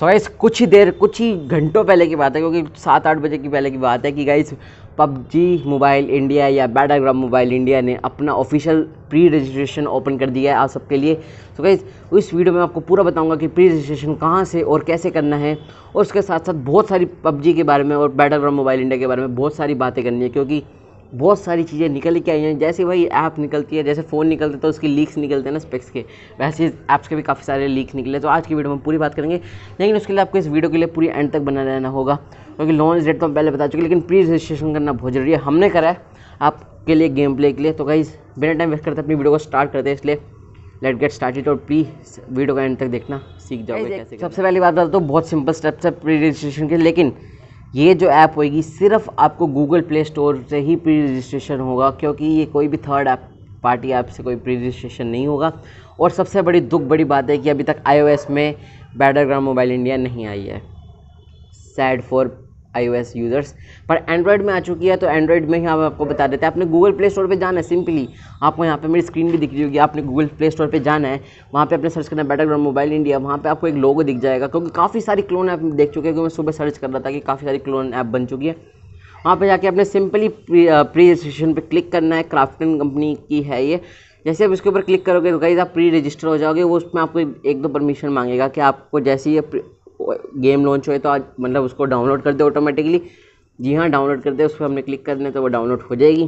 so guys कुछ ही देर कुछ ही घंटों पहले की बात है क्योंकि सात आठ बजे की पहले की बात है कि गाइस पबजी मोबाइल इंडिया या बैटाग्राम मोबाइल इंडिया ने अपना ऑफिशियल प्री रजिस्ट्रेशन ओपन कर दिया है आप सबके लिए सो गाइस गाइज इस वीडियो में आपको पूरा बताऊंगा कि प्री रजिस्ट्रेशन कहाँ से और कैसे करना है और उसके साथ साथ बहुत सारी पबजी के बारे में और बैटाग्राम मोबाइल इंडिया के बारे में बहुत सारी बातें करनी है क्योंकि बहुत सारी चीज़ें निकल के आई हैं जैसे वही ऐप निकलती है जैसे फ़ोन निकलते हैं तो उसकी लीक्स निकलते हैं ना स्पेक्स के वैसे ऐप्स के भी काफ़ी सारे लीक्स निकले तो आज की वीडियो में पूरी बात करेंगे लेकिन उसके लिए आपको इस वीडियो के लिए पूरी एंड तक बना रहना होगा क्योंकि लॉन्च डेट तो हम पहले बता चुके लेकिन प्री रजिस्ट्रेशन करना बहुत जरूरी है हमने करा है आपके लिए गेम प्ले के लिए तो कहीं बिना टाइम वेस्ट करते अपनी वीडियो को स्टार्ट करते हैं इसलिए लेट गेट स्टार्टेड और प्री वीडियो का एंड तक देखना सीख जाओगे कैसे सबसे पहली बात बताओ तो बहुत सिंपल स्टेप्स है प्री रजिस्ट्रेशन के लेकिन ये जो ऐप होगी सिर्फ आपको गूगल प्ले स्टोर से ही प्री रजिस्ट्रेशन होगा क्योंकि ये कोई भी थर्ड ऐप पार्टी ऐप से कोई प्री रजिस्ट्रेशन नहीं होगा और सबसे बड़ी दुख बड़ी बात है कि अभी तक आईओएस में ग्राउंड मोबाइल इंडिया नहीं आई है सैड फॉर आईओएस यूज़र्स पर एंड्रॉयड में आ चुकी है तो एंड्रॉयड में ही हम आपको बता देते हैं आपने गूगल प्ले स्टोर पे जाना है सिंपली आपको यहाँ पे मेरी स्क्रीन भी दिख रही होगी आपने गूगल प्ले स्टोर पे जाना है वहाँ पे आपने सर्च करना है ग्राउंड मोबाइल इंडिया वहाँ पे आपको एक लोगो दिख जाएगा क्योंकि काफ़ी सारी क्लोन ऐप देख चुके हैं क्योंकि मैं सुबह सर्च कर रहा था कि काफ़ी सारी क्लोन ऐप बन चुकी है वहाँ पर जाके आपने सिंपली प्री रजिस्ट्रेशन पर क्लिक करना है क्राफ्टन कंपनी की है ये जैसे आप इसके ऊपर क्लिक करोगे तो गाइज आप प्री रजिस्टर हो जाओगे वो उसमें आपको एक दो परमिशन मांगेगा कि आपको जैसे ही गेम लॉन्च हुए तो आज मतलब उसको डाउनलोड कर दे ऑटोमेटिकली जी हाँ डाउनलोड कर दे उस पर हमने क्लिक कर दें तो वो डाउनलोड हो जाएगी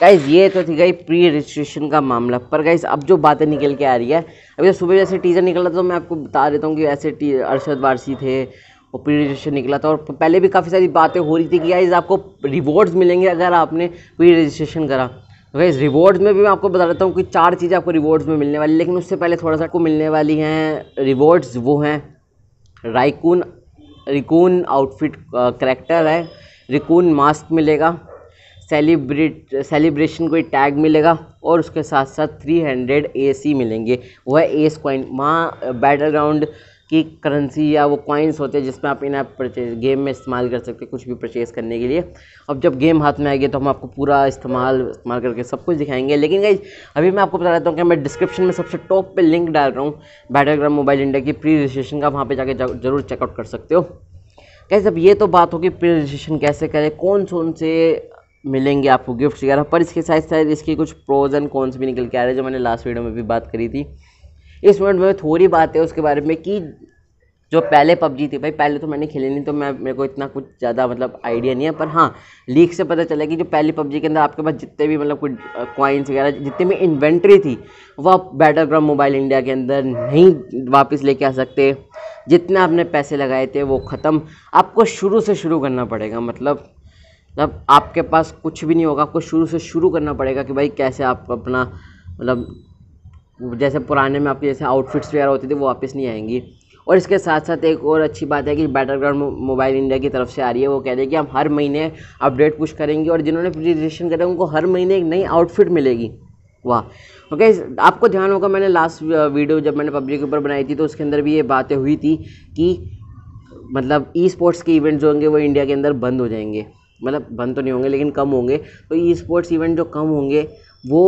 गाइज ये तो थी गई प्री रजिस्ट्रेशन का मामला पर गाइज अब जो बातें निकल के आ रही है अभी तो सुबह जैसे टीजर निकला था तो मैं आपको बता देता हूँ कि ऐसे अरशद वारसी थे वो प्री रजिस्ट्रेशन निकला था और पहले भी काफ़ी सारी बातें हो रही थी कि गाइज आपको रिवॉर्ड्स मिलेंगे अगर आपने प्री रजिस्ट्रेशन करा तो गाइज रिवॉर्ड्स में भी मैं आपको बता देता हूँ कि चार चीज़ें आपको रिवॉर्ड्स में मिलने वाली लेकिन उससे पहले थोड़ा सा आपको मिलने वाली हैं रिवॉर्ड्स वो हैं राइकून रिकून आउटफिट करेक्टर है रिकून मास्क मिलेगा सेलिब्रेट सेलिब्रेशन कोई टैग मिलेगा और उसके साथ साथ 300 एसी मिलेंगे वह एस कॉइन माँ बैटल ग्राउंड की करेंसी या वो कॉइन्स होते हैं जिसमें आप इन ऐप परचेज गेम में इस्तेमाल कर सकते हैं कुछ भी परचेज़ करने के लिए अब जब गेम हाथ में आएगी तो हम आपको पूरा इस्तेमाल इस्तेमाल करके सब कुछ दिखाएंगे लेकिन गाइज अभी मैं आपको बता देता हूँ कि मैं डिस्क्रिप्शन में सबसे टॉप पर लिंक डाल रहा हूँ बैटरग्राम मोबाइल इंडिया की प्री रजिस्ट्रेशन का वहाँ पर जाकर जरूर चेकआउट कर सकते हो कैसे अब ये तो बात होगी प्री रजिस्ट्रेशन कैसे करें कौन कौन से मिलेंगे आपको गिफ्ट्स वगैरह पर इसके साथ साथ इसके कुछ प्रोज एंड कॉन्स भी निकल के आ रहे हैं जो मैंने लास्ट वीडियो में भी बात करी थी इस मिनट में थोड़ी बात है उसके बारे में कि जो पहले पबजी थी भाई पहले तो मैंने खेली नहीं तो मैं मेरे को इतना कुछ ज़्यादा मतलब आइडिया नहीं है पर हाँ लीक से पता चला कि जो पहले पबजी के अंदर आपके पास जितने भी मतलब कुछ कॉइन्स वगैरह जितनी भी इन्वेंट्री थी वह आप बैटल ग्राउंड मोबाइल इंडिया के अंदर नहीं वापस लेके आ सकते जितने आपने पैसे लगाए थे वो ख़त्म आपको शुरू से शुरू करना पड़ेगा मतलब मतलब आपके पास कुछ भी नहीं होगा आपको शुरू से शुरू करना पड़ेगा कि भाई कैसे आप अपना मतलब जैसे पुराने में आपके जैसे आउटफिट्स वगैरह होती थी वो वापस नहीं आएंगी और इसके साथ साथ एक और अच्छी बात है कि बैटल ग्राउंड मोबाइल इंडिया की तरफ से आ रही है वो कह रही है कि हम हर महीने अपडेट पुश करेंगे और जिन्होंने प्री रजिस्ट्रेशन करा उनको हर महीने एक नई आउटफिट मिलेगी वाह ओके आपको ध्यान होगा मैंने लास्ट वीडियो जब मैंने पबजी के ऊपर बनाई थी तो उसके अंदर भी ये बातें हुई थी कि मतलब ई स्पोर्ट्स के इवेंट जो होंगे वो इंडिया के अंदर बंद हो जाएंगे मतलब बंद तो नहीं होंगे लेकिन कम होंगे तो ई स्पोर्ट्स इवेंट जो कम होंगे वो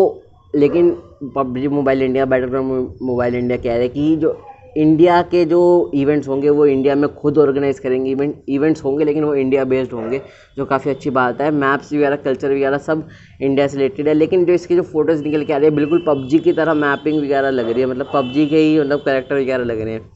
लेकिन PUBG Mobile India Battle Ground Mobile India कह रहे कि जो इंडिया के जो इवेंट्स होंगे वो इंडिया में खुद ऑर्गेनाइज करेंगे इवेंट इवेंट्स होंगे लेकिन वो इंडिया बेस्ड होंगे जो काफ़ी अच्छी बात है मैप्स वगैरह कल्चर वगैरह सब इंडिया से रिलेटेड है लेकिन जो इसके जो फोटोज़ निकल के आ रही है बिल्कुल पबजी की तरह मैपिंग वगैरह लग रही है मतलब पबजी के ही मतलब करेक्टर वगैरह लग रहे हैं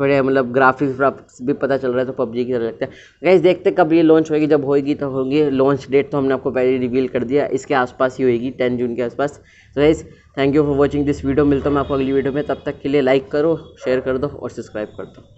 थोड़े मतलब ग्राफिक्स व्राफिक्स भी पता चल रहा है तो पबजी की तरह लगता है गैस देखते कब ये लॉन्च होगी जब होगी तो होगी लॉन्च डेट तो हमने आपको पहले रिवील कर दिया इसके आसपास ही होगी टेन जून के आसपास तो guys thank you for watching this video मिलता हूँ मैं आपको अगली वीडियो में तब तक के लिए लाइक करो शेयर कर दो और सब्सक्राइब कर दो